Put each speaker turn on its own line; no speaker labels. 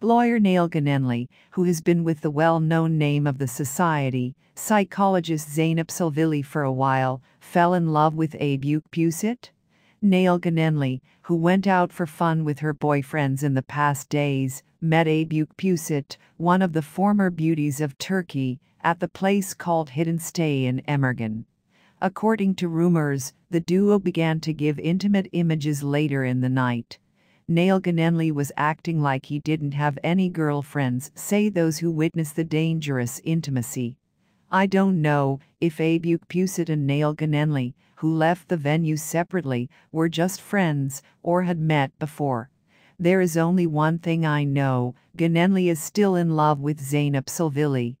Lawyer Neil Ganenly, who has been with the well-known name of the society, psychologist Zainab Silvili for a while, fell in love with Abe Pusett? Neil Ganenly, who went out for fun with her boyfriends in the past days, met Abe Pusett, one of the former beauties of Turkey, at the place called Hidden Stay in Emergen. According to rumors, the duo began to give intimate images later in the night. Nail Ganenly was acting like he didn't have any girlfriends, say those who witness the dangerous intimacy. I don't know if Abuk Pusit and Nail Ganenly, who left the venue separately, were just friends or had met before. There is only one thing I know, Ganenly is still in love with Zainab Silvili.